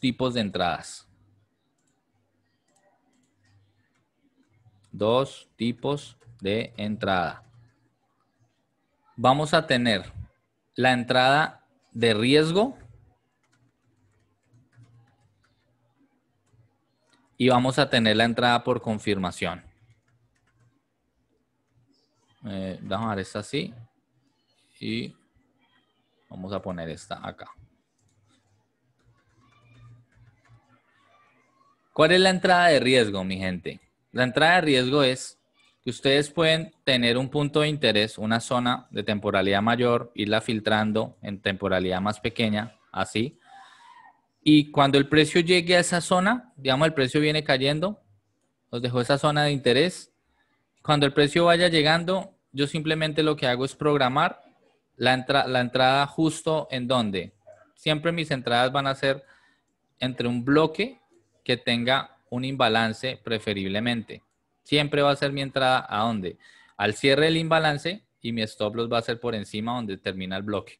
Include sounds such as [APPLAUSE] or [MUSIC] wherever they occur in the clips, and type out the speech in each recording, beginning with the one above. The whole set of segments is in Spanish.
tipos de entradas. Dos tipos de entrada. Vamos a tener la entrada de riesgo y vamos a tener la entrada por confirmación. Eh, vamos a dejar esta así y vamos a poner esta acá. ¿Cuál es la entrada de riesgo, mi gente? La entrada de riesgo es que ustedes pueden tener un punto de interés, una zona de temporalidad mayor, irla filtrando en temporalidad más pequeña, así. Y cuando el precio llegue a esa zona, digamos el precio viene cayendo, nos dejó esa zona de interés. Cuando el precio vaya llegando, yo simplemente lo que hago es programar la, la entrada justo en donde. Siempre mis entradas van a ser entre un bloque que tenga un imbalance preferiblemente. Siempre va a ser mi entrada a donde? Al cierre del imbalance y mi stop loss va a ser por encima donde termina el bloque.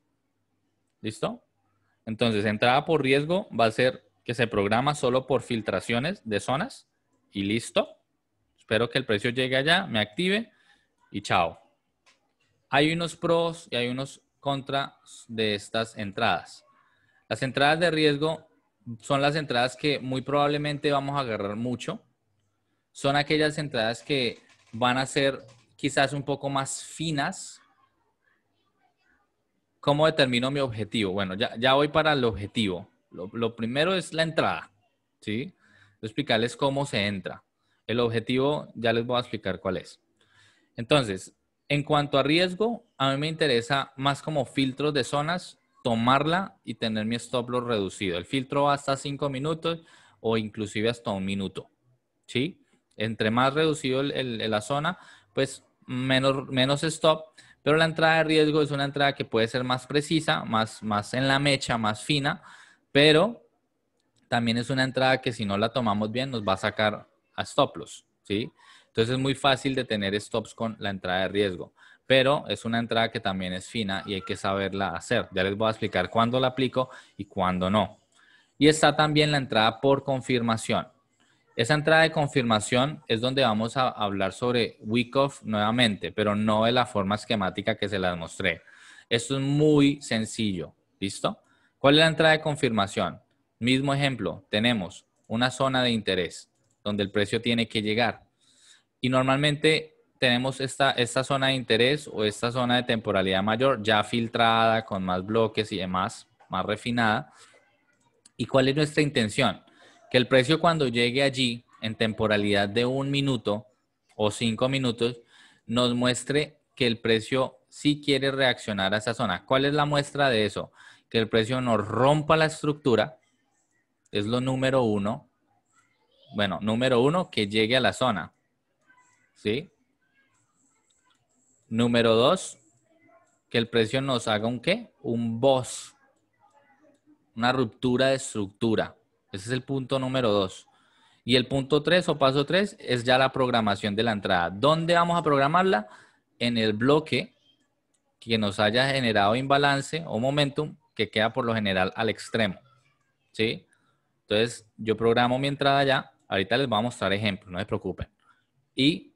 ¿Listo? Entonces, entrada por riesgo va a ser que se programa solo por filtraciones de zonas y listo. Espero que el precio llegue allá, me active y chao. Hay unos pros y hay unos contras de estas entradas. Las entradas de riesgo son las entradas que muy probablemente vamos a agarrar mucho. Son aquellas entradas que van a ser quizás un poco más finas. ¿Cómo determino mi objetivo? Bueno, ya, ya voy para el objetivo. Lo, lo, primero es la entrada, ¿sí? explicarles cómo se entra. El objetivo ya les voy a explicar cuál es. Entonces, en cuanto a riesgo, a mí me interesa más como filtros de zonas tomarla y tener mi stop loss reducido. El filtro va hasta 5 minutos o inclusive hasta un minuto. ¿Sí? Entre más reducido el, la zona, pues menos, stop, pero la entrada de riesgo es una entrada que puede ser más precisa, más, más en la mecha, más fina, pero también es una entrada que si no la tomamos bien nos va a sacar a stop loss, ¿sí? Entonces es muy fácil de tener stops con la entrada de riesgo pero es una entrada que también es fina y hay que saberla hacer. Ya les voy a explicar cuándo la aplico y cuándo no. Y está también la entrada por confirmación. Esa entrada de confirmación es donde vamos a hablar sobre Wyckoff nuevamente, pero no de la forma esquemática que se las mostré. Esto es muy sencillo, ¿listo? ¿Cuál es la entrada de confirmación? Mismo ejemplo, tenemos una zona de interés donde el precio tiene que llegar. Y normalmente tenemos esta, esta zona de interés o esta zona de temporalidad mayor ya filtrada, con más bloques y demás, más refinada. ¿Y cuál es nuestra intención? Que el precio cuando llegue allí en temporalidad de un minuto o cinco minutos nos muestre que el precio sí quiere reaccionar a esa zona. ¿Cuál es la muestra de eso? Que el precio nos rompa la estructura, es lo número uno. Bueno, número uno, que llegue a la zona. ¿Sí? Número dos, que el precio nos haga un qué? Un boss. Una ruptura de estructura. Ese es el punto número dos. Y el punto tres o paso tres es ya la programación de la entrada. ¿Dónde vamos a programarla? En el bloque que nos haya generado imbalance o momentum que queda por lo general al extremo. ¿Sí? Entonces, yo programo mi entrada ya. Ahorita les voy a mostrar ejemplos, no se preocupen. Y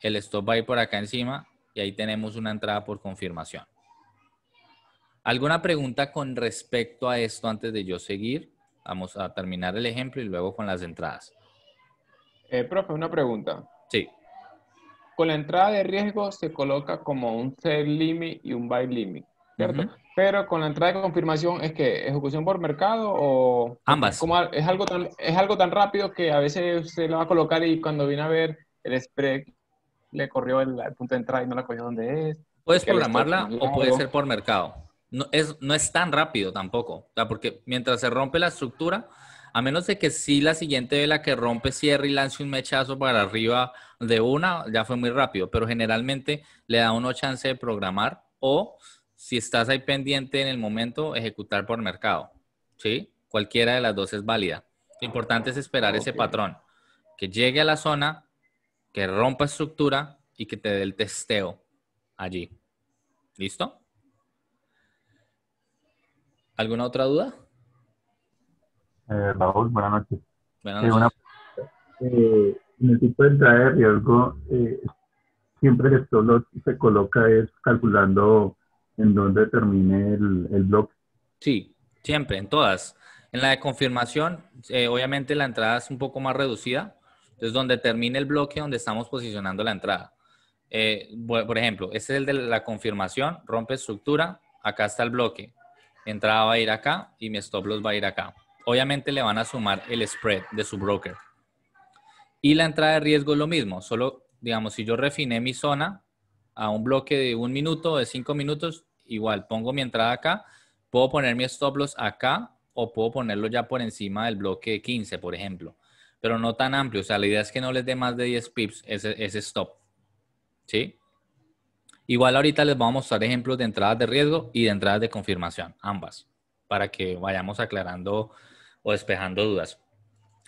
el stop va a ir por acá encima y ahí tenemos una entrada por confirmación. ¿Alguna pregunta con respecto a esto antes de yo seguir? Vamos a terminar el ejemplo y luego con las entradas. Eh, profe, una pregunta. Sí. Con la entrada de riesgo se coloca como un sell limit y un buy limit, ¿cierto? Pero con la entrada de confirmación es que ejecución por mercado o ambas. es algo tan es algo tan rápido que a veces se lo va a colocar y cuando viene a ver el spread le corrió el, punto de entrada y no la cogió donde es. Puedes programarla o puede ser por mercado. No es, no es tan rápido tampoco, porque mientras se rompe la estructura, a menos de que si la siguiente vela que rompe cierre y lance un mechazo para arriba de una, ya fue muy rápido, pero generalmente le da uno chance de programar o si estás ahí pendiente en el momento, ejecutar por mercado. ¿Sí? Cualquiera de las dos es válida. Lo importante es esperar ese patrón, que llegue a la zona, que rompa estructura y que te dé el testeo allí. ¿Listo? ¿Alguna otra duda? Eh, Raúl, buenas noches. Buenas eh, noches. Eh, en el tipo de entrada de siempre esto se coloca es calculando en dónde termine el, el bloque. Sí, siempre, en todas. En la de confirmación, obviamente la entrada es un poco más reducida, es donde termina el bloque donde estamos posicionando la entrada. Eh, por ejemplo, este es el de la confirmación, rompe estructura, acá está el bloque. Entrada va a ir acá y mi stop loss va a ir acá. Obviamente le van a sumar el spread de su broker. Y la entrada de riesgo es lo mismo, solo, digamos, si yo refiné mi zona a un bloque de un minuto, o de cinco minutos, igual, pongo mi entrada acá, puedo poner mi stop loss acá o puedo ponerlo ya por encima del bloque de 15, por ejemplo pero no tan amplio. O sea, la idea es que no les dé más de 10 pips ese, ese stop. ¿Sí? Igual ahorita les vamos a mostrar ejemplos de entradas de riesgo y de entradas de confirmación, ambas, para que vayamos aclarando o despejando dudas.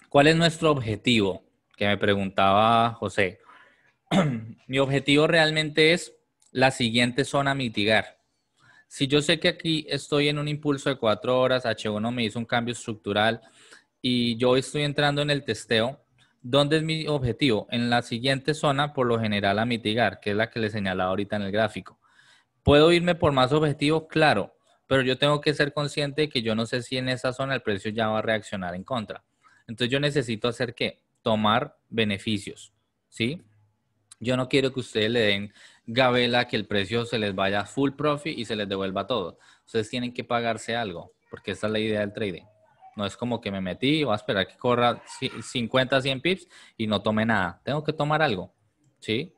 ¿Cuál es nuestro objetivo? Que me preguntaba José. [CLEARS THROAT] Mi objetivo realmente es la siguiente zona mitigar. Si yo sé que aquí estoy en un impulso de cuatro horas, H1 me hizo un cambio estructural, y yo estoy entrando en el testeo, ¿dónde es mi objetivo? En la siguiente zona, por lo general, a mitigar, que es la que le señalaba ahorita en el gráfico. ¿Puedo irme por más objetivo? Claro, pero yo tengo que ser consciente de que yo no sé si en esa zona el precio ya va a reaccionar en contra. Entonces yo necesito hacer qué? Tomar beneficios, ¿sí? Yo no quiero que ustedes le den gabela que el precio se les vaya full profit y se les devuelva todo. Ustedes tienen que pagarse algo, porque esa es la idea del trading. No es como que me metí, voy a esperar que corra 50, 100 pips y no tome nada. Tengo que tomar algo, ¿sí?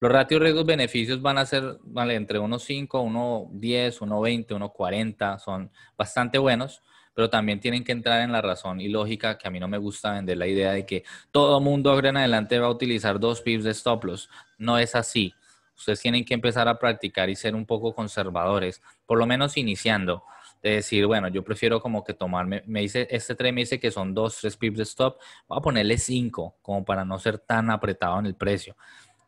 Los ratios riesgos-beneficios van a ser vale, entre 1.5, 1.10, 1.20, 1.40, son bastante buenos, pero también tienen que entrar en la razón y lógica que a mí no me gusta vender la idea de que todo mundo ahora en adelante va a utilizar dos pips de stop loss. No es así. Ustedes tienen que empezar a practicar y ser un poco conservadores, por lo menos iniciando de decir, bueno, yo prefiero como que tomarme, me dice, este trade me dice que son dos, tres pips de stop, voy a ponerle cinco, como para no ser tan apretado en el precio.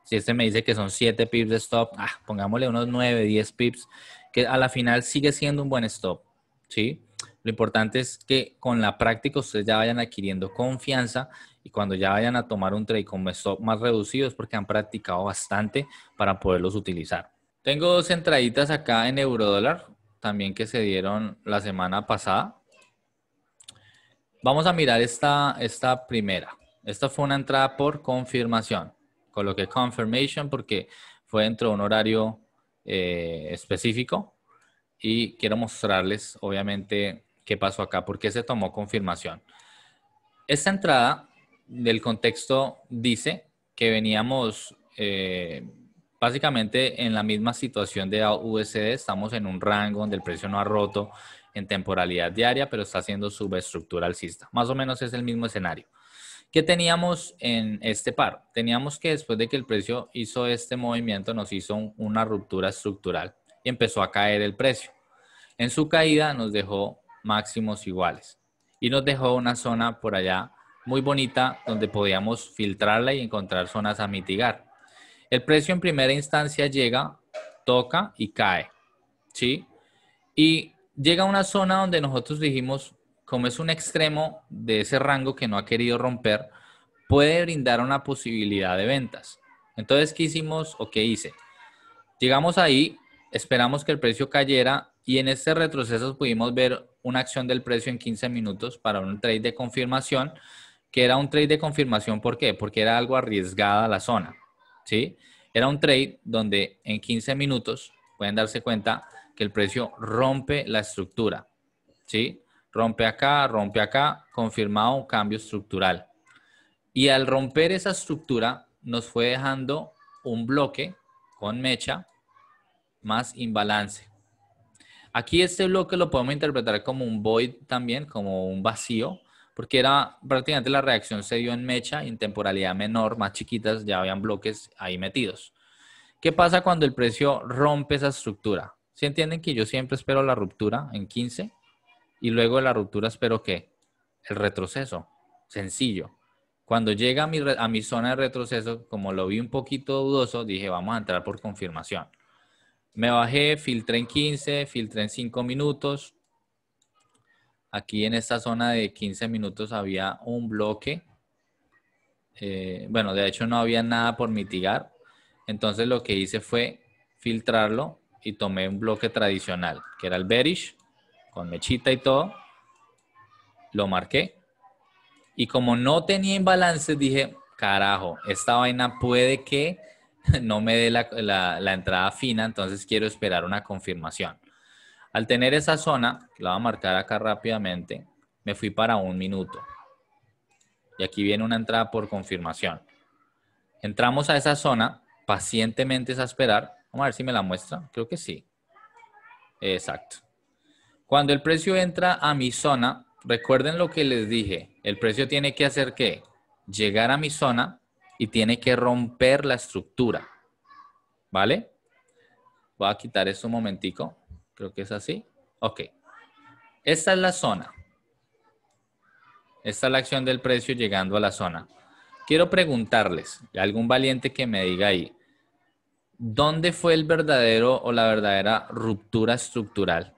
Si este me dice que son siete pips de stop, ah, pongámosle unos nueve, diez pips, que a la final sigue siendo un buen stop, ¿sí? Lo importante es que con la práctica ustedes ya vayan adquiriendo confianza y cuando ya vayan a tomar un trade con stop más reducidos porque han practicado bastante para poderlos utilizar. Tengo dos entraditas acá en eurodólar también que se dieron la semana pasada. Vamos a mirar esta, esta primera. Esta fue una entrada por confirmación. Coloqué confirmation porque fue dentro de un horario eh, específico y quiero mostrarles obviamente qué pasó acá, por qué se tomó confirmación. Esta entrada del contexto dice que veníamos eh, básicamente en la misma situación de USD, estamos en un rango donde el precio no ha roto en temporalidad diaria, pero está haciendo subestructura alcista. Más o menos es el mismo escenario. ¿Qué teníamos en este par? Teníamos que después de que el precio hizo este movimiento, nos hizo una ruptura estructural y empezó a caer el precio. En su caída nos dejó máximos iguales y nos dejó una zona por allá muy bonita donde podíamos filtrarla y encontrar zonas a mitigar. El precio en primera instancia llega, toca y cae, ¿sí? Y llega a una zona donde nosotros dijimos, como es un extremo de ese rango que no ha querido romper, puede brindar una posibilidad de ventas. Entonces, ¿qué hicimos o qué hice? Llegamos ahí, esperamos que el precio cayera y en este retroceso pudimos ver una acción del precio en 15 minutos para un trade de confirmación, que era un trade de confirmación, ¿por qué? Porque era algo arriesgada la zona. ¿sí? Era un trade donde en 15 minutos pueden darse cuenta que el precio rompe la estructura, ¿sí? Rompe acá, rompe acá, confirmado un cambio estructural. Y al romper esa estructura nos fue dejando un bloque con mecha más imbalance. Aquí este bloque lo podemos interpretar como un void también, como un vacío, porque era prácticamente la reacción se dio en mecha, en temporalidad menor, más chiquitas, ya habían bloques ahí metidos. ¿Qué pasa cuando el precio rompe esa estructura? Si entienden que yo siempre espero la ruptura en 15 y luego de la ruptura espero que el retroceso, sencillo. Cuando llega a mi, a mi zona de retroceso, como lo vi un poquito dudoso, dije, vamos a entrar por confirmación. Me bajé, filtré en 15, filtré en 5 minutos, Aquí en esta zona de 15 minutos había un bloque. Eh, bueno, de hecho no había nada por mitigar. Entonces lo que hice fue filtrarlo y tomé un bloque tradicional, que era el bearish, con mechita y todo. Lo marqué. Y como no tenía imbalances, dije, carajo, esta vaina puede que [LAUGHS] no me dé la entrada fina, entonces quiero esperar una confirmación. Al tener esa zona, la voy a marcar acá rápidamente, me fui para un minuto. Y aquí viene una entrada por confirmación. Entramos a esa zona, pacientemente es a esperar. Vamos a ver si me la muestra. Creo que sí. Exacto. Cuando el precio entra a mi zona, recuerden lo que les dije. El precio tiene que hacer qué? Llegar a mi zona y tiene que romper la estructura. ¿Vale? Voy a quitar esto un momentico. Creo que es así. Ok. Esta es la zona. Esta es la acción del precio llegando a la zona. Quiero preguntarles, algún valiente que me diga ahí, ¿dónde fue el verdadero o la verdadera ruptura estructural?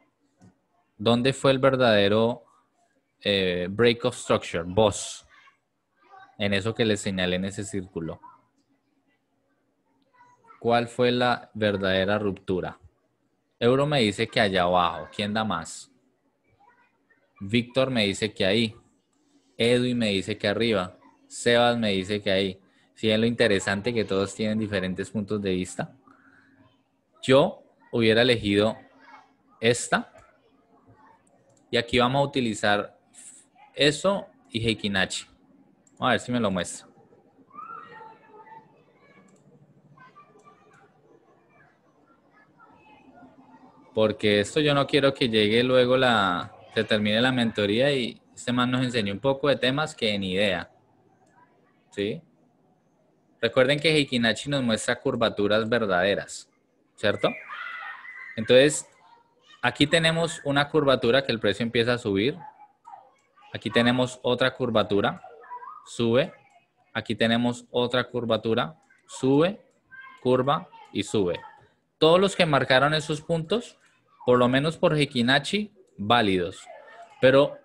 ¿Dónde fue el verdadero eh, break of structure, boss? En eso que les señalé en ese círculo. ¿Cuál fue la verdadera ruptura? Euro me dice que allá abajo. ¿Quién da más? Víctor me dice que ahí. Edwin me dice que arriba. Sebas me dice que ahí. Si lo interesante que todos tienen diferentes puntos de vista. Yo hubiera elegido esta. Y aquí vamos a utilizar eso y Heikinachi. A ver si me lo muestra. porque esto yo no quiero que llegue luego la, se termine la mentoría y este man nos enseñó un poco de temas que en idea. ¿Sí? Recuerden que Hikinachi nos muestra curvaturas verdaderas, ¿cierto? Entonces, aquí tenemos una curvatura que el precio empieza a subir. Aquí tenemos otra curvatura, sube. Aquí tenemos otra curvatura, sube, curva y sube. Todos los que marcaron esos puntos por lo menos por Hikinachi, válidos. Pero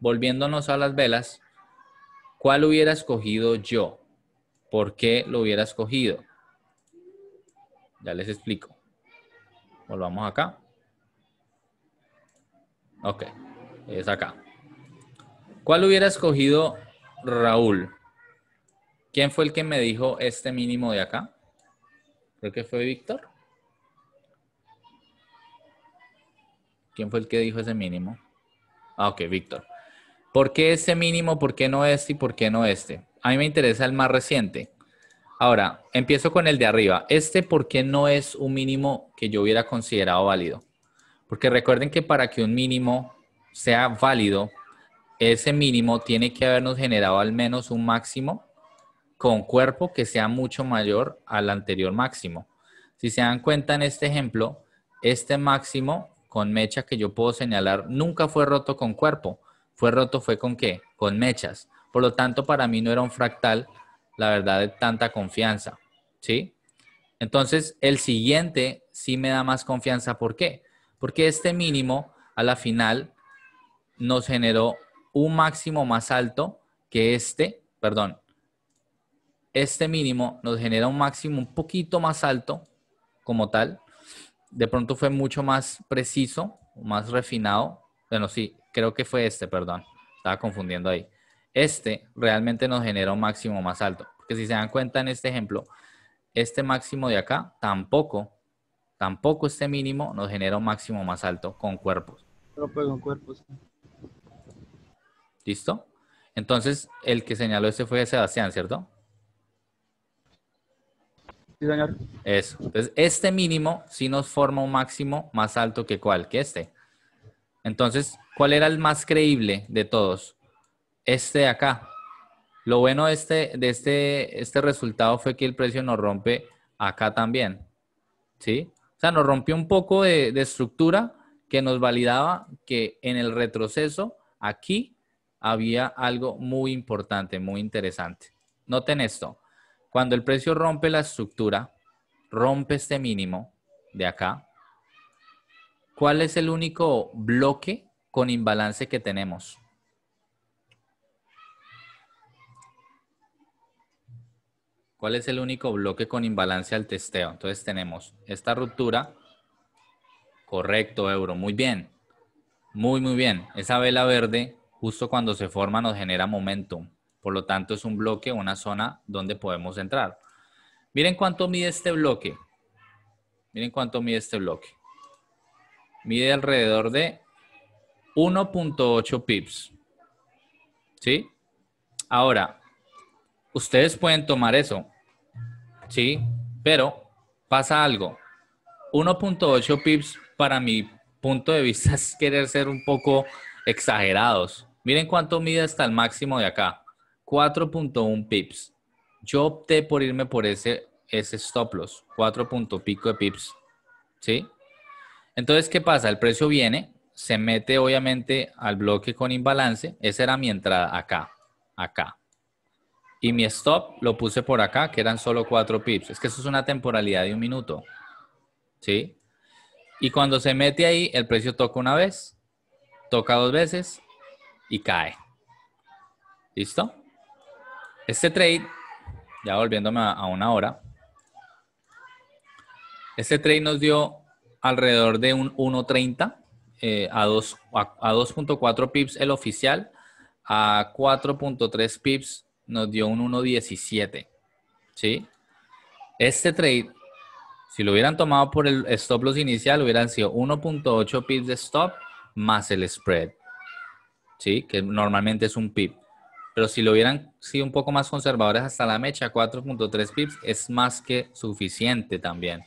volviéndonos a las velas, ¿cuál hubiera escogido yo? ¿Por qué lo hubiera escogido? Ya les explico. Volvamos acá. Ok, es acá. ¿Cuál hubiera escogido Raúl? ¿Quién fue el que me dijo este mínimo de acá? Creo que fue Víctor. ¿Quién fue el que dijo ese mínimo? Ah, ok, Víctor. ¿Por qué ese mínimo? ¿Por qué no este y por qué no este? A mí me interesa el más reciente. Ahora, empiezo con el de arriba. Este, ¿por qué no es un mínimo que yo hubiera considerado válido? Porque recuerden que para que un mínimo sea válido, ese mínimo tiene que habernos generado al menos un máximo con cuerpo que sea mucho mayor al anterior máximo. Si se dan cuenta en este ejemplo, este máximo con mecha que yo puedo señalar nunca fue roto con cuerpo. Fue roto fue con qué? Con mechas. Por lo tanto, para mí no era un fractal, la verdad, de tanta confianza. ¿Sí? Entonces, el siguiente sí me da más confianza. ¿Por qué? Porque este mínimo, a la final, nos generó un máximo más alto que este, perdón, este mínimo nos genera un máximo un poquito más alto como tal de pronto fue mucho más preciso, más refinado. Bueno, sí, creo que fue este, perdón, estaba confundiendo ahí. Este realmente nos genera un máximo más alto. Porque si se dan cuenta en este ejemplo, este máximo de acá tampoco, tampoco este mínimo nos genera un máximo más alto con cuerpos. Pero pues, con cuerpos. ¿Listo? Entonces, el que señaló este fue Sebastián, ¿cierto? Sí, señor. Eso. Entonces, este mínimo sí nos forma un máximo más alto que cuál, que este. Entonces, ¿cuál era el más creíble de todos? Este de acá. Lo bueno de este, de este, este resultado fue que el precio nos rompe acá también. ¿Sí? O sea, nos rompió un poco de estructura que nos validaba que en el retroceso aquí había algo muy importante, muy interesante. Noten esto. Cuando el precio rompe la estructura, rompe este mínimo de acá, ¿cuál es el único bloque con imbalance que tenemos? ¿Cuál es el único bloque con imbalance al testeo? Entonces tenemos esta ruptura. Correcto, euro. Muy bien. Muy, muy bien. Esa vela verde, justo cuando se forma, nos genera momentum. Por lo tanto, es un bloque, una zona donde podemos entrar. Miren cuánto mide este bloque. Miren cuánto mide este bloque. Mide alrededor de 1.8 pips. ¿Sí? Ahora, ustedes pueden tomar eso. ¿Sí? Pero pasa algo. 1.8 pips para mi punto de vista [LAUGHS] es querer ser un poco exagerados. Miren cuánto mide hasta el máximo de acá. 4.1 pips. Yo opté por irme por ese, stop loss, 4. pico de pips. ¿Sí? Entonces, ¿qué pasa? El precio viene, se mete obviamente al bloque con imbalance. Esa era mi entrada acá, acá. Y mi stop lo puse por acá, que eran solo 4 pips. Es que eso es una temporalidad de un minuto. ¿Sí? Y cuando se mete ahí, el precio toca una vez, toca dos veces y cae. ¿Listo? Este trade, ya volviéndome a una hora, este trade nos dio alrededor de un 1.30 eh, a 2.4 pips el oficial, a 4.3 pips nos dio un 1.17. ¿Sí? Este trade, si lo hubieran tomado por el stop loss inicial, hubieran sido 1.8 pips de stop más el spread. ¿Sí? Que normalmente es un pip. Pero si lo hubieran sido un poco más conservadores hasta la mecha, 4.3 pips es más que suficiente también.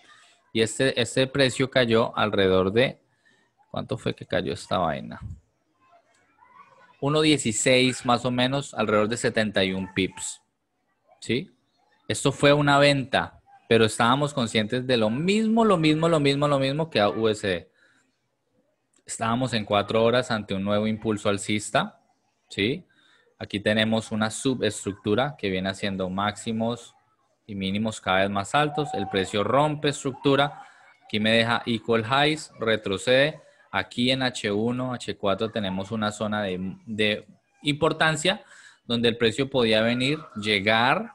Y este, este, precio cayó alrededor de... ¿Cuánto fue que cayó esta vaina? 1.16 más o menos, alrededor de 71 pips. ¿Sí? Esto fue una venta, pero estábamos conscientes de lo mismo, lo mismo, lo mismo, lo mismo que a USD. Estábamos en cuatro horas ante un nuevo impulso alcista, ¿sí? Aquí tenemos una subestructura que viene haciendo máximos y mínimos cada vez más altos. El precio rompe estructura. Aquí me deja equal highs, retrocede. Aquí en H1, H4 tenemos una zona de, importancia donde el precio podía venir, llegar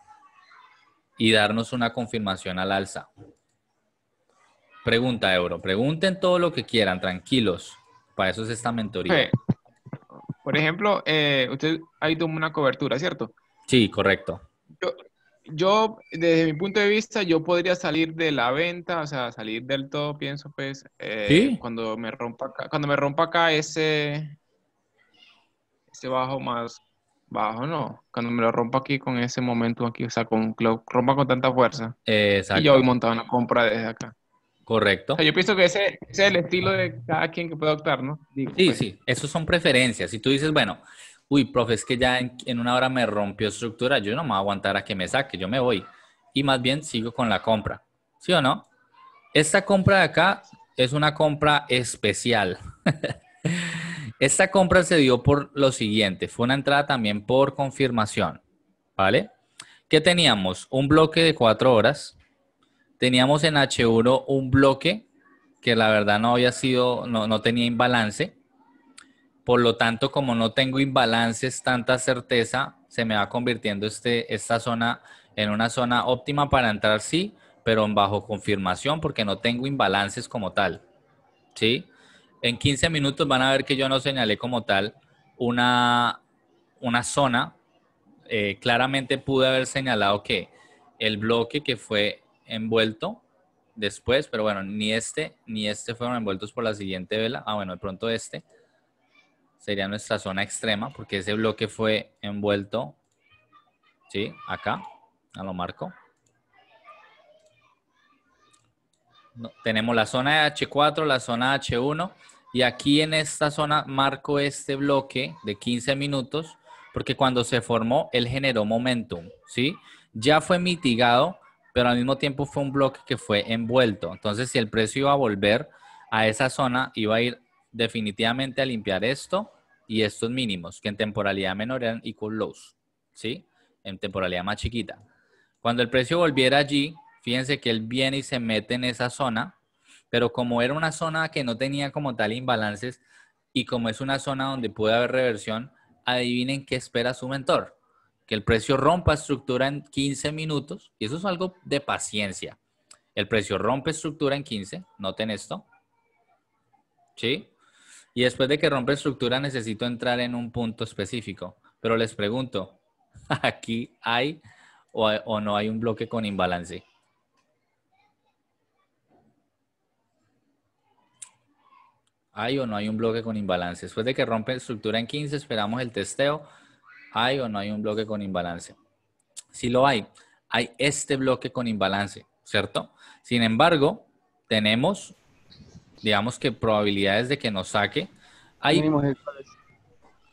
y darnos una confirmación al alza. Pregunta, Euro. Pregunten todo lo que quieran, tranquilos. Para eso es esta mentoría. Por ejemplo, eh, usted ahí tomó una cobertura, ¿cierto? Sí, correcto. Yo, desde mi punto de vista, yo podría salir de la venta, o sea, salir del todo, pienso, pues, eh, cuando me rompa acá, cuando me rompa acá ese, ese bajo más bajo, no. Cuando me lo rompa aquí con ese momento aquí, o sea, con lo rompa con tanta fuerza. Exacto. Y yo voy montado una compra desde acá. Correcto. yo pienso que ese, es el estilo de cada quien que puede optar, ¿no? sí, pues. sí, eso son preferencias. Si tú dices, bueno, uy, profe, es que ya en, una hora me rompió estructura, yo no me voy a aguantar a que me saque, yo me voy. Y más bien sigo con la compra, ¿sí o no? Esta compra de acá es una compra especial. [LAUGHS] Esta compra se dio por lo siguiente, fue una entrada también por confirmación, ¿vale? Que teníamos? Un bloque de cuatro horas, Teníamos en H1 un bloque que la verdad no había sido, no, tenía imbalance. Por lo tanto, como no tengo imbalances, tanta certeza, se me va convirtiendo este, esta zona en una zona óptima para entrar, sí, pero en bajo confirmación porque no tengo imbalances como tal. ¿Sí? En 15 minutos van a ver que yo no señalé como tal una, una zona. Eh, claramente pude haber señalado que el bloque que fue envuelto después, pero bueno, ni este ni este fueron envueltos por la siguiente vela. Ah, bueno, de pronto este sería nuestra zona extrema, porque ese bloque fue envuelto, ¿sí? Acá, a lo marco. tenemos la zona de H4, la zona H1, y aquí en esta zona marco este bloque de 15 minutos, porque cuando se formó, él generó momentum, ¿sí? Ya fue mitigado pero al mismo tiempo fue un bloque que fue envuelto. Entonces, si el precio iba a volver a esa zona, iba a ir definitivamente a limpiar esto y estos mínimos, que en temporalidad menor eran equal lows, ¿sí? En temporalidad más chiquita. Cuando el precio volviera allí, fíjense que él viene y se mete en esa zona, pero como era una zona que no tenía como tal imbalances y como es una zona donde puede haber reversión, adivinen qué espera su mentor que el precio rompa estructura en 15 minutos, y eso es algo de paciencia. El precio rompe estructura en 15, noten esto. ¿Sí? Y después de que rompe estructura necesito entrar en un punto específico. Pero les pregunto, [LAUGHS] ¿aquí hay o, no hay un bloque con imbalance? ¿Hay o no hay un bloque con imbalance? Después de que rompe estructura en 15, esperamos el testeo ¿Hay o no hay un bloque con imbalance? Si lo hay, hay este bloque con imbalance, ¿cierto? Sin embargo, tenemos, digamos que probabilidades de que nos saque. Hay,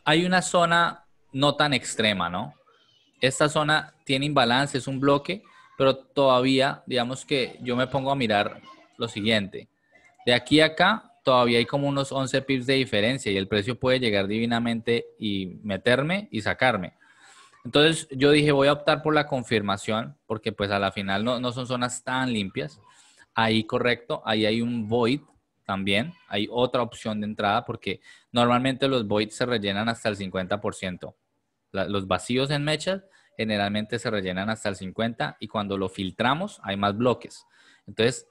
hay una zona no tan extrema, ¿no? Esta zona tiene imbalance, es un bloque, pero todavía, digamos que yo me pongo a mirar lo siguiente. De aquí a acá todavía hay como unos 11 pips de diferencia y el precio puede llegar divinamente y meterme y sacarme. Entonces yo dije, voy a optar por la confirmación, porque pues a la final no, son zonas tan limpias. Ahí correcto, ahí hay un void también, hay otra opción de entrada, porque normalmente los voids se rellenan hasta el 50%. los vacíos en mechas generalmente se rellenan hasta el 50% y cuando lo filtramos hay más bloques. Entonces,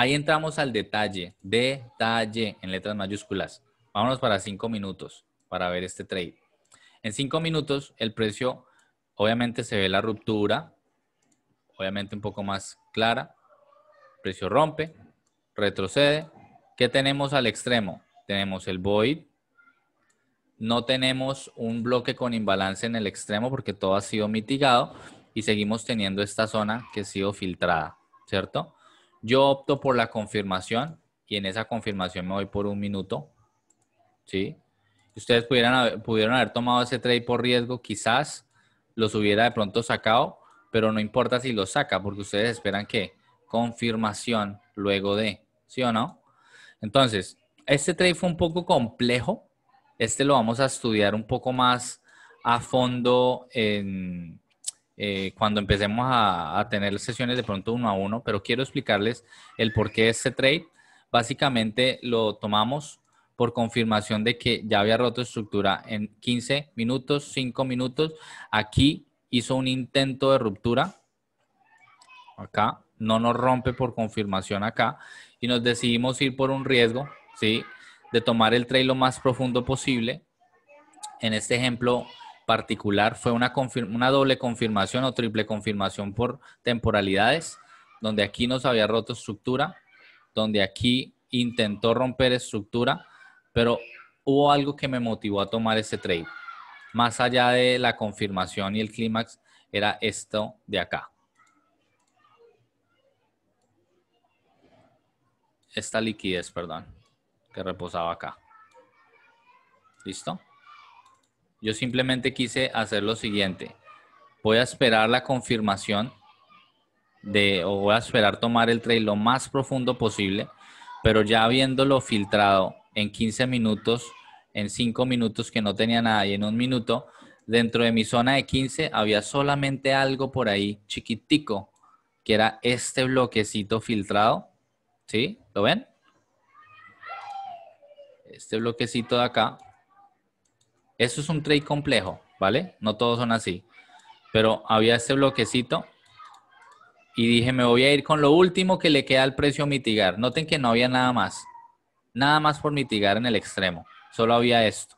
Ahí entramos al detalle, detalle en letras mayúsculas. Vámonos para cinco minutos para ver este trade. En cinco minutos el precio, obviamente se ve la ruptura, obviamente un poco más clara. precio rompe, retrocede. ¿Qué tenemos al extremo? Tenemos el void. No tenemos un bloque con imbalance en el extremo porque todo ha sido mitigado y seguimos teniendo esta zona que ha sido filtrada, ¿cierto? Yo opto por la confirmación y en esa confirmación me voy por un minuto. ¿Sí? Ustedes pudieran pudieron haber tomado ese trade por riesgo, quizás los hubiera de pronto sacado, pero no importa si lo saca, porque ustedes esperan que confirmación luego de, ¿sí o no? Entonces, este trade fue un poco complejo. Este lo vamos a estudiar un poco más a fondo en, eh, cuando empecemos a, tener sesiones de pronto uno a uno, pero quiero explicarles el porqué de este trade. Básicamente lo tomamos por confirmación de que ya había roto estructura en 15 minutos, 5 minutos. Aquí hizo un intento de ruptura. Acá no nos rompe por confirmación acá y nos decidimos ir por un riesgo, ¿sí? De tomar el trade lo más profundo posible. En este ejemplo, particular fue una, doble confirmación o triple confirmación por temporalidades, donde aquí nos había roto estructura, donde aquí intentó romper estructura, pero hubo algo que me motivó a tomar ese trade. Más allá de la confirmación y el clímax, era esto de acá. Esta liquidez, perdón, que reposaba acá. ¿Listo? Yo simplemente quise hacer lo siguiente. Voy a esperar la confirmación de, o voy a esperar tomar el trail lo más profundo posible, pero ya habiéndolo filtrado en 15 minutos, en 5 minutos que no tenía nada y en un minuto, dentro de mi zona de 15 había solamente algo por ahí chiquitico, que era este bloquecito filtrado. ¿Sí? ¿Lo ven? Este bloquecito de acá eso es un trade complejo, ¿vale? No todos son así. Pero había este bloquecito y dije, me voy a ir con lo último que le queda al precio mitigar. Noten que no había nada más. Nada más por mitigar en el extremo. Solo había esto.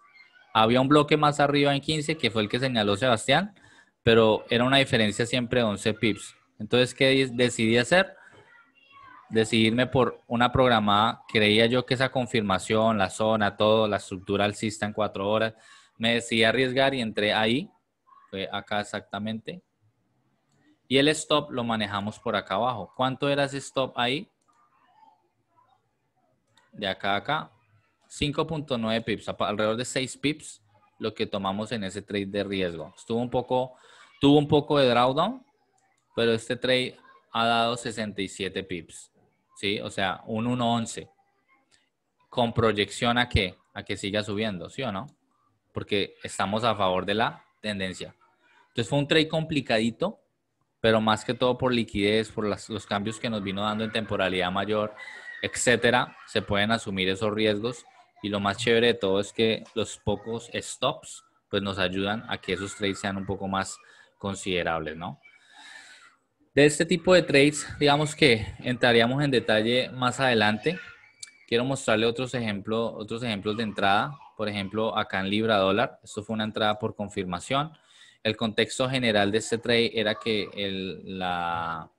Había un bloque más arriba en 15, que fue el que señaló Sebastián, pero era una diferencia siempre de 11 pips. Entonces, ¿qué decidí hacer? Decidirme por una programada. Creía yo que esa confirmación, la zona, todo, la estructura alcista en cuatro horas, me decidí arriesgar y entré ahí, fue acá exactamente. Y el stop lo manejamos por acá abajo. ¿Cuánto era ese stop ahí? De acá a acá, 5.9 pips, alrededor de 6 pips lo que tomamos en ese trade de riesgo. Estuvo un poco, tuvo un poco de drawdown, pero este trade ha dado 67 pips, ¿sí? O sea, un 1.11 con proyección a qué. a que siga subiendo, ¿sí o no? porque estamos a favor de la tendencia. Entonces fue un trade complicadito, pero más que todo por liquidez, por los cambios que nos vino dando en temporalidad mayor, etcétera, se pueden asumir esos riesgos. Y lo más chévere de todo es que los pocos stops pues nos ayudan a que esos trades sean un poco más considerables, ¿no? De este tipo de trades, digamos que entraríamos en detalle más adelante. Quiero mostrarle otros, ejemplo, otros ejemplos de entrada por ejemplo, acá en libra dólar. Esto fue una entrada por confirmación. El contexto general de este trade era que la,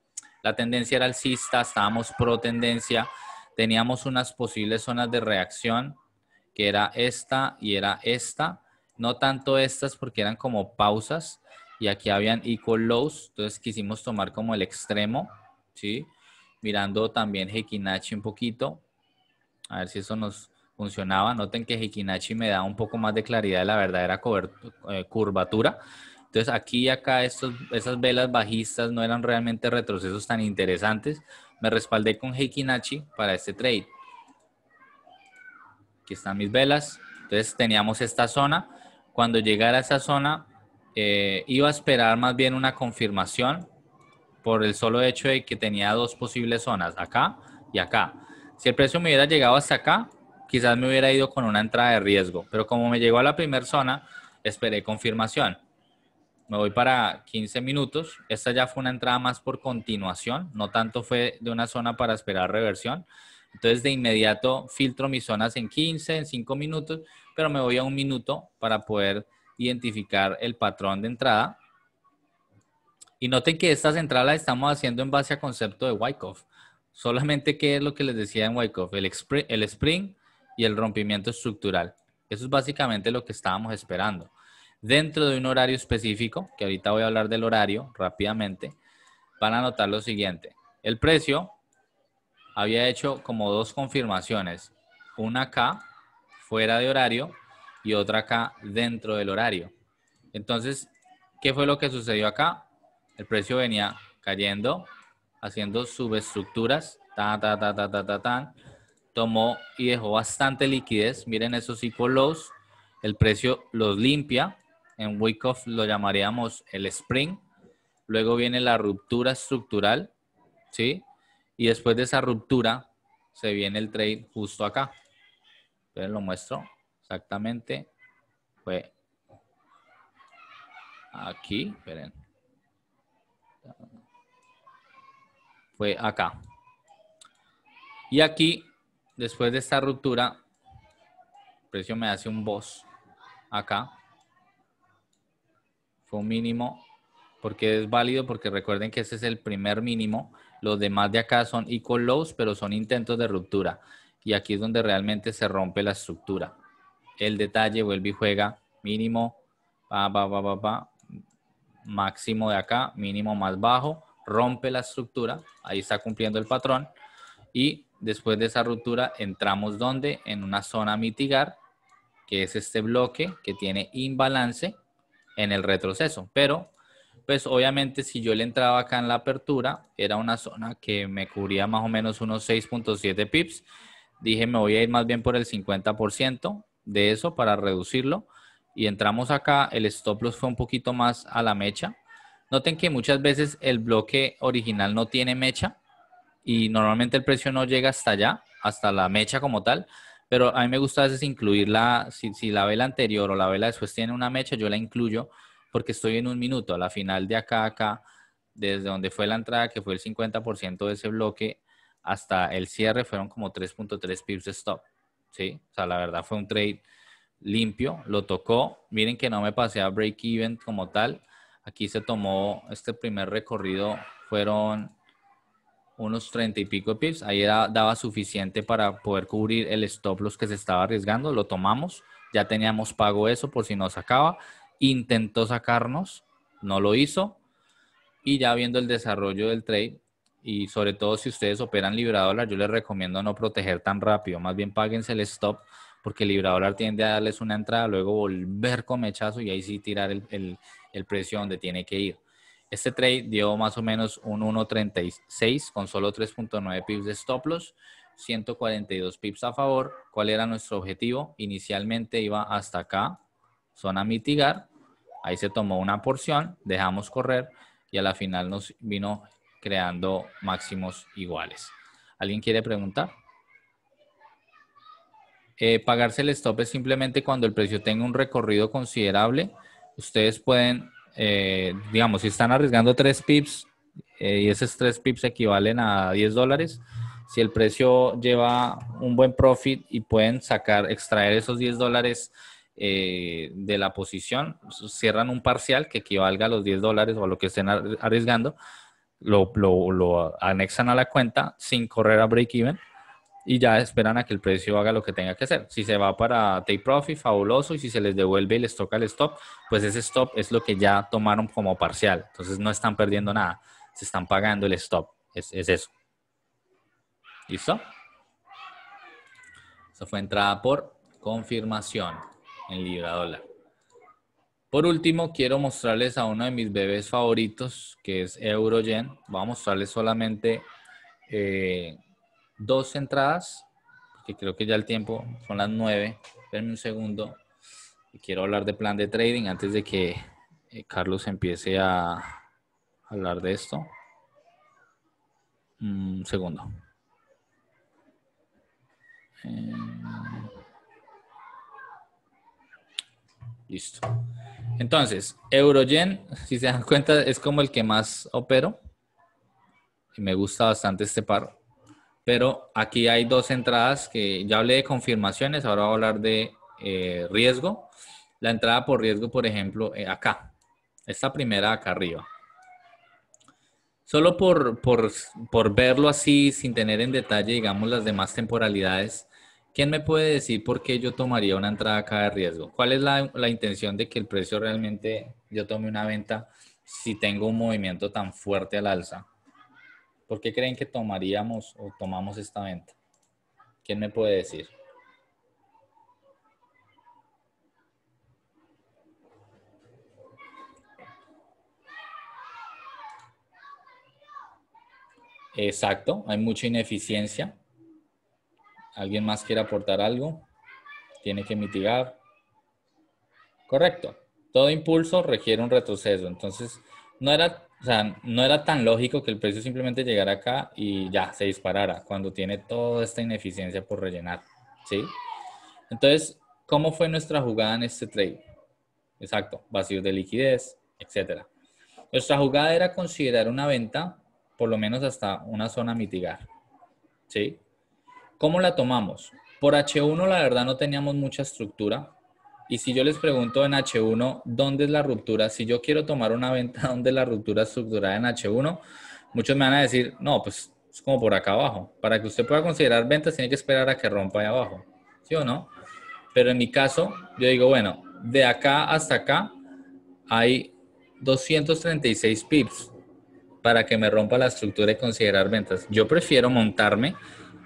la tendencia era alcista, estábamos pro tendencia, teníamos unas posibles zonas de reacción, que era esta y era esta, no tanto estas porque eran como pausas y aquí habían equal lows, entonces quisimos tomar como el extremo, ¿sí? Mirando también Hekinachi un poquito, a ver si eso nos funcionaba. Noten que hikinachi me da un poco más de claridad de la verdadera eh, curvatura. Entonces aquí y acá estos, esas velas bajistas no eran realmente retrocesos tan interesantes. Me respaldé con hikinachi para este trade. Aquí están mis velas. Entonces teníamos esta zona. Cuando llegara a esa zona, eh, iba a esperar más bien una confirmación por el solo hecho de que tenía dos posibles zonas, acá y acá. Si el precio me hubiera llegado hasta acá, quizás me hubiera ido con una entrada de riesgo, pero como me llegó a la primera zona, esperé confirmación. Me voy para 15 minutos. Esta ya fue una entrada más por continuación, no tanto fue de una zona para esperar reversión. Entonces de inmediato filtro mis zonas en 15, en 5 minutos, pero me voy a un minuto para poder identificar el patrón de entrada. Y noten que estas entradas las estamos haciendo en base a concepto de Wyckoff. Solamente qué es lo que les decía en Wyckoff, el, el spring y el rompimiento estructural. Eso es básicamente lo que estábamos esperando. Dentro de un horario específico, que ahorita voy a hablar del horario rápidamente, van a notar lo siguiente. El precio había hecho como dos confirmaciones, una acá fuera de horario y otra acá dentro del horario. Entonces, ¿qué fue lo que sucedió acá? El precio venía cayendo, haciendo subestructuras, ta, ta, ta, ta, ta, ta, ta, tomó y dejó bastante liquidez. Miren esos equal El precio los limpia. En off lo llamaríamos el spring. Luego viene la ruptura estructural. ¿Sí? Y después de esa ruptura se viene el trade justo acá. pero lo muestro exactamente. Fue aquí. Esperen. Fue acá. Y aquí Después de esta ruptura, precio me hace un boss acá. Fue un mínimo porque es válido porque recuerden que ese es el primer mínimo. Los demás de acá son equal lows, pero son intentos de ruptura. Y aquí es donde realmente se rompe la estructura. El detalle vuelve y juega mínimo, máximo de acá, mínimo más bajo, rompe la estructura, ahí está cumpliendo el patrón y Después de esa ruptura, entramos donde? En una zona mitigar, que es este bloque que tiene imbalance en el retroceso. Pero, pues obviamente si yo le entraba acá en la apertura, era una zona que me cubría más o menos unos 6.7 pips. Dije, me voy a ir más bien por el 50% de eso para reducirlo. Y entramos acá, el stop loss fue un poquito más a la mecha. Noten que muchas veces el bloque original no tiene mecha y normalmente el precio no llega hasta allá, hasta la mecha como tal, pero a mí me gusta a veces incluirla, si, la vela anterior o la vela después tiene una mecha, yo la incluyo porque estoy en un minuto, a la final de acá acá, desde donde fue la entrada, que fue el 50% de ese bloque, hasta el cierre fueron como 3.3 pips stop, ¿sí? O sea, la verdad fue un trade limpio, lo tocó, miren que no me pasé a break even como tal, aquí se tomó este primer recorrido, fueron unos 30 y pico pips. Ahí daba suficiente para poder cubrir el stop los que se estaba arriesgando. Lo tomamos. Ya teníamos pago eso por si nos sacaba. Intentó sacarnos. No lo hizo. Y ya viendo el desarrollo del trade, y sobre todo si ustedes operan dólar, yo les recomiendo no proteger tan rápido, más bien páguense el stop porque dólar tiende a darles una entrada, luego volver con mechazo y ahí sí tirar el precio donde tiene que ir. Este trade dio más o menos un 1.36 con solo 3.9 pips de stop loss, 142 pips a favor. ¿Cuál era nuestro objetivo? Inicialmente iba hasta acá, zona mitigar. Ahí se tomó una porción, dejamos correr y a la final nos vino creando máximos iguales. ¿Alguien quiere preguntar? Eh, pagarse el stop es simplemente cuando el precio tenga un recorrido considerable. Ustedes pueden eh, digamos, si están arriesgando 3 pips eh, y esos 3 pips equivalen a 10 dólares, si el precio lleva un buen profit y pueden sacar, extraer esos 10 dólares eh, de la posición, cierran un parcial que equivalga a los 10 dólares o a lo que estén arriesgando, lo, lo, lo anexan a la cuenta sin correr a break even y ya esperan a que el precio haga lo que tenga que hacer. Si se va para take profit, fabuloso, y si se les devuelve y les toca el stop, pues ese stop es lo que ya tomaron como parcial. Entonces no están perdiendo nada, se están pagando el stop. Es, eso. ¿Listo? Eso fue entrada por confirmación en libra dólar. Por último, quiero mostrarles a uno de mis bebés favoritos, que es Eurogen. Voy a mostrarles solamente... Eh, dos entradas, porque creo que ya el tiempo son las nueve. Espérenme un segundo. Quiero hablar de plan de trading antes de que eh, Carlos empiece a hablar de esto. Mm, un segundo. Eh, listo. Entonces, Eurogen, [LAUGHS] si se dan cuenta, es como el que más opero. Y me gusta bastante este par. Pero aquí hay dos entradas que ya hablé de confirmaciones, ahora voy a hablar de eh, riesgo. La entrada por riesgo, por ejemplo, eh, acá. Esta primera acá arriba. Solo por, por, por verlo así, sin tener en detalle, digamos, las demás temporalidades, ¿quién me puede decir por qué yo tomaría una entrada acá de riesgo? ¿Cuál es la, la intención de que el precio realmente yo tome una venta si tengo un movimiento tan fuerte al alza? ¿Por qué creen que tomaríamos o tomamos esta venta? ¿Quién me puede decir? Exacto, hay mucha ineficiencia. ¿Alguien más quiere aportar algo? Tiene que mitigar. Correcto. Todo impulso requiere un retroceso. Entonces, no era o sea, no era tan lógico que el precio simplemente llegara acá y ya se disparara cuando tiene toda esta ineficiencia por rellenar, ¿sí? Entonces, ¿cómo fue nuestra jugada en este trade? Exacto, vacío de liquidez, etc. Nuestra jugada era considerar una venta por lo menos hasta una zona mitigar, ¿sí? ¿Cómo la tomamos? Por H1 la verdad no teníamos mucha estructura, y si yo les pregunto en H1, ¿dónde es la ruptura? Si yo quiero tomar una venta, [LAUGHS] donde la ruptura estructurada en H1? Muchos me van a decir, no, pues es como por acá abajo. Para que usted pueda considerar ventas, tiene que esperar a que rompa ahí abajo, ¿sí o no? Pero en mi caso, yo digo, bueno, de acá hasta acá hay 236 pips para que me rompa la estructura y considerar ventas. Yo prefiero montarme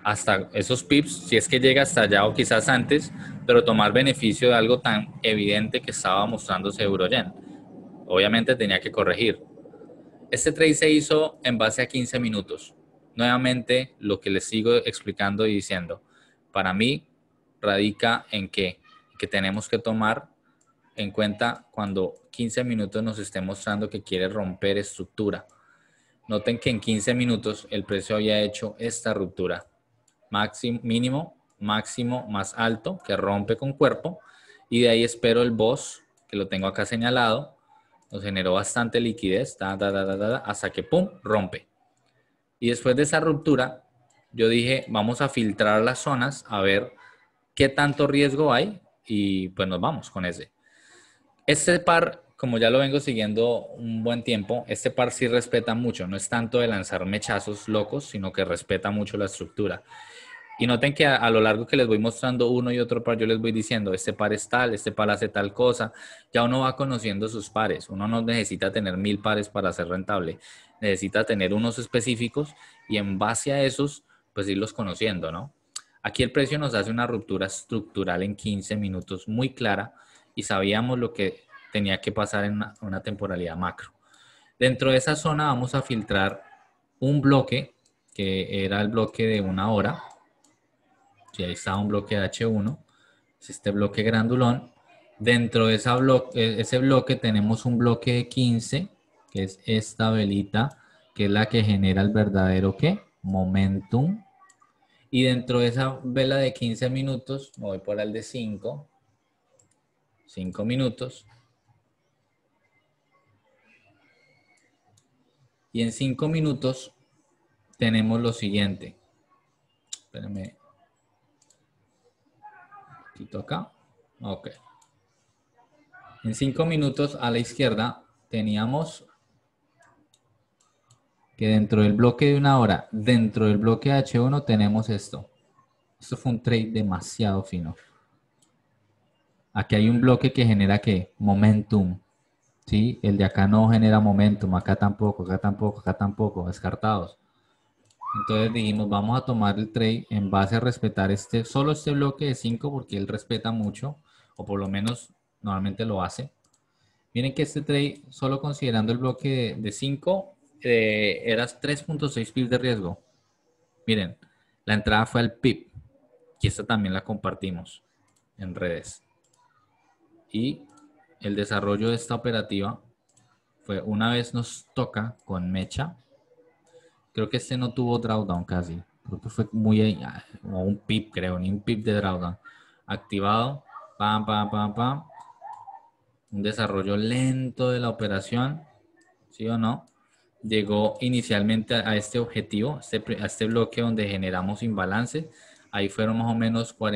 hasta esos pips, si es que llega hasta allá o quizás antes, pero tomar beneficio de algo tan evidente que estaba mostrándose Eurogen. Obviamente tenía que corregir. Este trade se hizo en base a 15 minutos. Nuevamente, lo que les sigo explicando y diciendo, para mí radica en que, que tenemos que tomar en cuenta cuando 15 minutos nos esté mostrando que quiere romper estructura. Noten que en 15 minutos el precio había hecho esta ruptura máximo, mínimo, máximo, más alto, que rompe con cuerpo. Y de ahí espero el boss, que lo tengo acá señalado. Nos generó bastante liquidez, hasta que pum, rompe. Y después de esa ruptura, yo dije, vamos a filtrar las zonas a ver qué tanto riesgo hay y pues nos vamos con ese. Este par, como ya lo vengo siguiendo un buen tiempo, este par sí respeta mucho, no es tanto de lanzar mechazos locos, sino que respeta mucho la estructura. Y noten que a, lo largo que les voy mostrando uno y otro par, yo les voy diciendo, este par es tal, este par hace tal cosa. Ya uno va conociendo sus pares. Uno no necesita tener mil pares para ser rentable. Necesita tener unos específicos y en base a esos, pues irlos conociendo, ¿no? Aquí el precio nos hace una ruptura estructural en 15 minutos muy clara y sabíamos lo que tenía que pasar en una temporalidad macro. Dentro de esa zona vamos a filtrar un bloque, que era el bloque de una hora, si ahí está un bloque H1, es este bloque grandulón. Dentro de esa e, ese bloque tenemos un bloque de 15, que es esta velita, que es la que genera el verdadero ¿qué? momentum. Y dentro de esa vela de 15 minutos, me voy por el de 5, 5 minutos. Y en 5 minutos tenemos lo siguiente. Espérenme acá. Ok. En cinco minutos a la izquierda teníamos que dentro del bloque de una hora, dentro del bloque H1 tenemos esto. Esto fue un trade demasiado fino. Aquí hay un bloque que genera ¿qué? Momentum. ¿sí? El de acá no genera momentum, acá tampoco, acá tampoco, acá tampoco, descartados. Entonces dijimos, vamos a tomar el trade en base a respetar este, solo este bloque de 5 porque él respeta mucho, o por lo menos normalmente lo hace. Miren que este trade, solo considerando el bloque de 5, eh, era 3.6 pips de riesgo. Miren, la entrada fue al pip, y esta también la compartimos en redes. Y el desarrollo de esta operativa fue una vez nos toca con mecha, Creo que este no tuvo drawdown casi. Creo que fue muy. Eh, como un pip, creo, ni un pip de drawdown. Activado. Pam, pam, pam, pam. Un desarrollo lento de la operación. ¿Sí o no? Llegó inicialmente a este objetivo, a este, este bloque donde generamos imbalance Ahí fueron más o menos un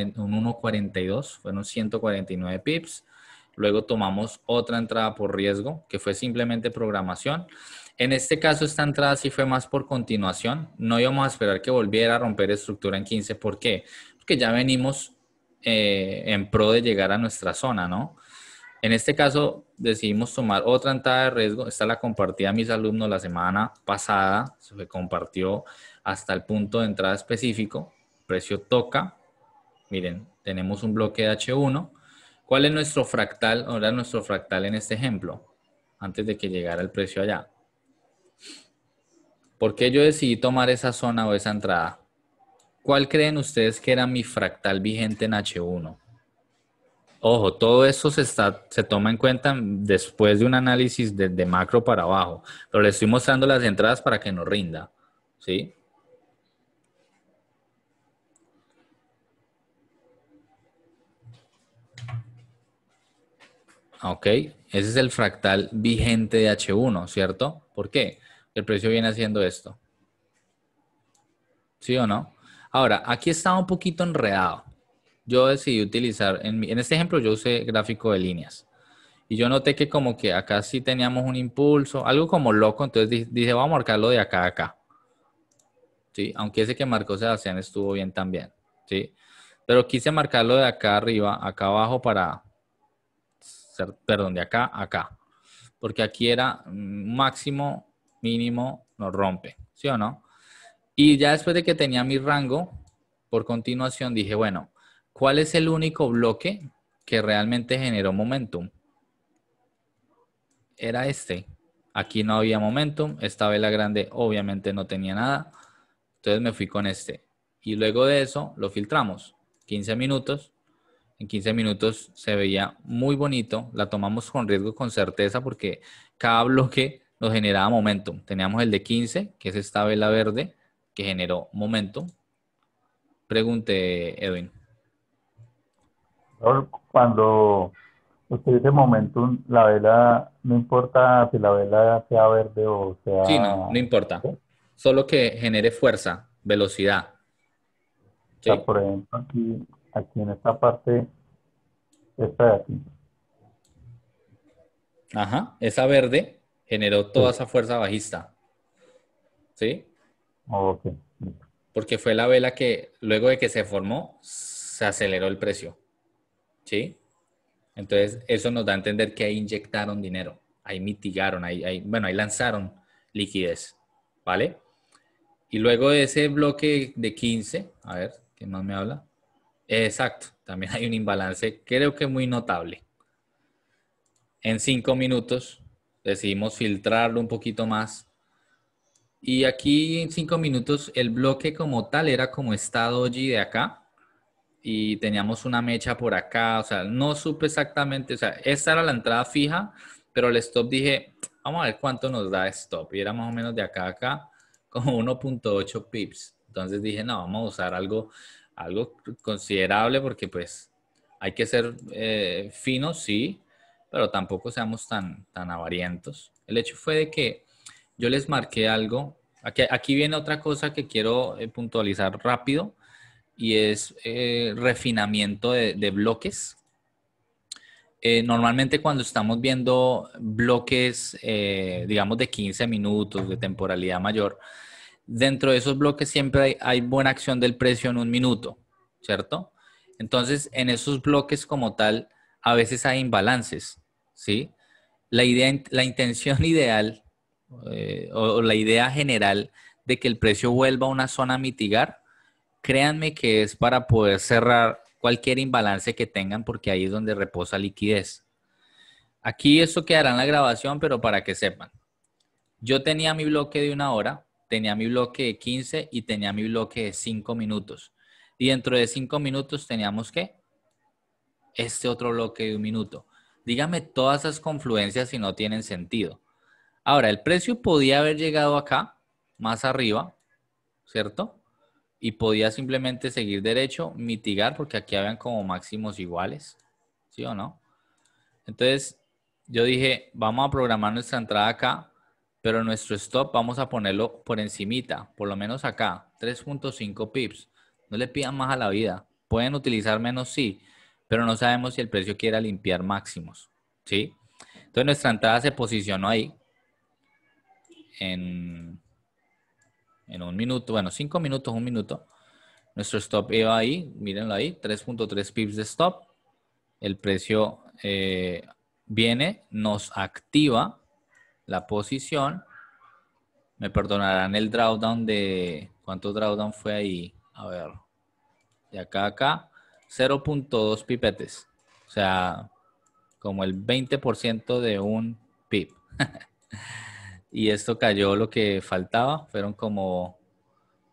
1.42, fueron 149 pips. Luego tomamos otra entrada por riesgo, que fue simplemente programación. En este caso, esta entrada sí fue más por continuación. No íbamos a esperar que volviera a romper estructura en 15. ¿Por qué? Porque ya venimos eh, en pro de llegar a nuestra zona, ¿no? En este caso, decidimos tomar otra entrada de riesgo. Esta la compartí a mis alumnos la semana pasada. Se compartió hasta el punto de entrada específico. Precio toca. Miren, tenemos un bloque de H1. ¿Cuál es nuestro fractal? Ahora nuestro fractal en este ejemplo, antes de que llegara el precio allá. ¿Por qué yo decidí tomar esa zona o esa entrada? ¿Cuál creen ustedes que era mi fractal vigente en H1? Ojo, todo eso se, está, se toma en cuenta después de un análisis de, macro para abajo, pero le estoy mostrando las entradas para que nos rinda. ¿Sí? Ok, ese es el fractal vigente de H1, ¿cierto? ¿Por qué? El precio viene haciendo esto. ¿Sí o no? Ahora, aquí estaba un poquito enredado. Yo decidí utilizar, en, este ejemplo yo usé gráfico de líneas. Y yo noté que como que acá sí teníamos un impulso, algo como loco, entonces dice, vamos a marcarlo de acá a acá. ¿Sí? Aunque ese que marcó Sebastián estuvo bien también, ¿sí? Pero quise marcarlo de acá arriba, acá abajo para, perdón, de acá a acá. Porque aquí era máximo mínimo nos rompe, ¿sí o no? Y ya después de que tenía mi rango, por continuación dije, bueno, ¿cuál es el único bloque que realmente generó momentum? Era este. Aquí no había momentum, esta vela grande obviamente no tenía nada, entonces me fui con este. Y luego de eso lo filtramos, 15 minutos. En 15 minutos se veía muy bonito, la tomamos con riesgo, con certeza, porque cada [LAUGHS] bloque nos generaba momentum. Teníamos el de 15, que es esta vela verde, que generó momento Pregunte, Edwin. Cuando usted dice momentum, la vela, no importa si la vela sea verde o sea... Sí, no, no importa. Solo que genere fuerza, velocidad. ¿Sí? por ejemplo, aquí, aquí en esta parte, esta de aquí. Ajá, esa verde generó toda esa fuerza bajista. ¿Sí? Porque fue la vela que luego de que se formó, se aceleró el precio. ¿Sí? Entonces, eso nos da a entender que ahí inyectaron dinero, ahí mitigaron, ahí, bueno, ahí lanzaron liquidez. ¿Vale? Y luego de ese bloque de 15, a ver, ¿quién más me habla? Exacto, también hay un imbalance, creo que muy notable. En cinco minutos, decidimos filtrarlo un poquito más. Y aquí en cinco minutos el bloque como tal era como estado doji de acá y teníamos una mecha por acá, o sea, no supe exactamente, o sea, esta era la entrada fija, pero el stop dije, vamos a ver cuánto nos da stop y era más o menos de acá a acá, como 1.8 pips. Entonces dije, no, vamos a usar algo, algo considerable porque pues hay que ser eh, fino, sí, pero tampoco seamos tan, tan avarientos. El hecho fue de que yo les marqué algo. Aquí, aquí viene otra cosa que quiero eh, puntualizar rápido y es eh, refinamiento de, bloques. Eh, normalmente cuando estamos viendo bloques, eh, digamos, de 15 minutos, de temporalidad mayor, dentro de esos bloques siempre hay, hay, buena acción del precio en un minuto, ¿cierto? Entonces, en esos bloques como tal, a veces hay imbalances, ¿sí? La, idea, la intención [LAUGHS] ideal eh, o la idea general de que el precio vuelva a una zona a mitigar, créanme que es para poder cerrar cualquier imbalance que tengan porque ahí es donde reposa liquidez. Aquí eso quedará en la grabación, pero para que sepan. Yo tenía mi bloque de una hora, tenía mi bloque de 15 y tenía mi bloque de 5 minutos. Y dentro de 5 minutos teníamos que este otro bloque de un minuto. Dígame todas esas confluencias si no tienen sentido. Ahora, el precio podía haber llegado acá, más arriba, ¿cierto? Y podía simplemente seguir derecho, mitigar, porque aquí habían como máximos iguales, ¿sí o no? Entonces, yo dije, vamos a programar nuestra entrada acá, pero nuestro stop vamos a ponerlo por encimita, por lo menos acá, 3.5 pips. No le pidan más a la vida. Pueden utilizar menos, sí, pero no sabemos si el precio quiera limpiar máximos, ¿sí? Entonces nuestra entrada se posicionó ahí en, en un minuto, bueno, cinco minutos, un minuto. Nuestro stop iba ahí, mírenlo ahí, 3.3 pips de stop. El precio eh, viene, nos activa la posición. Me perdonarán el drawdown de... ¿Cuánto drawdown fue ahí? A ver. De acá acá. 0.2 pipetes. O sea, como el 20% de un pip. [LAUGHS] y esto cayó lo que faltaba, fueron como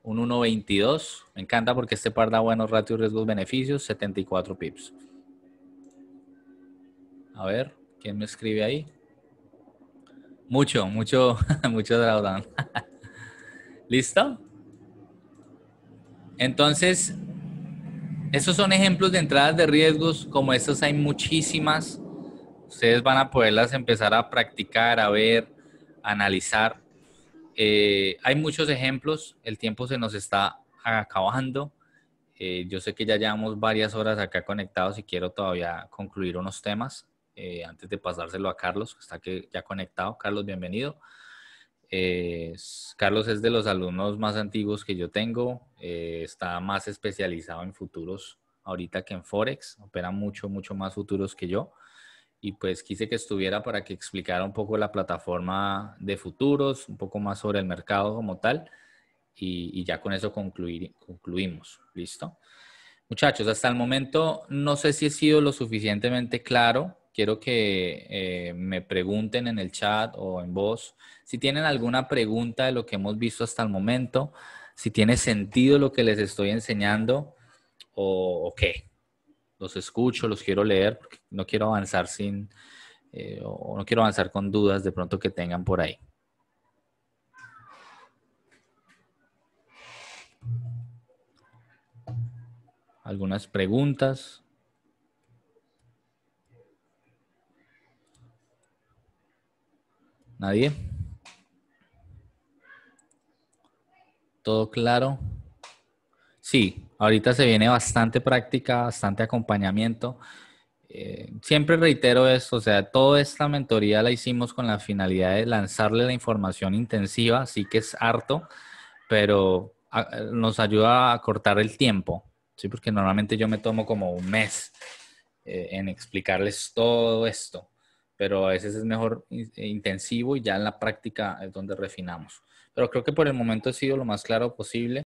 un 1.22. Me encanta porque este par da buenos ratios riesgos-beneficios, 74 pips. A ver, ¿quién me escribe ahí? Mucho, mucho, [LAUGHS] mucho drawdown. [LAUGHS] ¿Listo? Entonces, estos son ejemplos de entradas de riesgos, como estas hay muchísimas. Ustedes van a poderlas empezar a practicar, a ver, a analizar. Eh, hay muchos ejemplos, el tiempo se nos está acabando. Eh, yo sé que ya llevamos varias horas acá conectados y quiero todavía concluir unos temas eh, antes de pasárselo a Carlos, que está que ya conectado. Carlos, bienvenido. Eh, Carlos es de los alumnos más antiguos que yo tengo, eh, está más especializado en futuros ahorita que en Forex, opera mucho, mucho más futuros que yo. Y pues quise que estuviera para que explicara un poco la plataforma de futuros, un poco más sobre el mercado como tal. Y, ya con eso concluimos. ¿Listo? Muchachos, hasta el momento no sé si he sido lo suficientemente claro quiero que eh, me pregunten en el chat o en voz si tienen alguna pregunta de lo que hemos visto hasta el momento, si tiene sentido lo que les estoy enseñando o, qué. Los escucho, los quiero leer, no quiero avanzar sin, eh, o no quiero avanzar con dudas de pronto que tengan por ahí. Algunas preguntas. ¿Nadie? ¿Todo claro? Sí, ahorita se viene bastante práctica, bastante acompañamiento. Eh, siempre reitero esto, o sea, toda esta mentoría la hicimos con la finalidad de lanzarle la información intensiva, sí que es harto, pero ah, nos ayuda a cortar el tiempo, ¿sí? Porque normalmente yo me tomo como un mes eh, en explicarles todo esto pero a veces es mejor eh, intensivo y ya en la práctica es donde refinamos. Pero creo que por el momento ha sido lo más claro posible.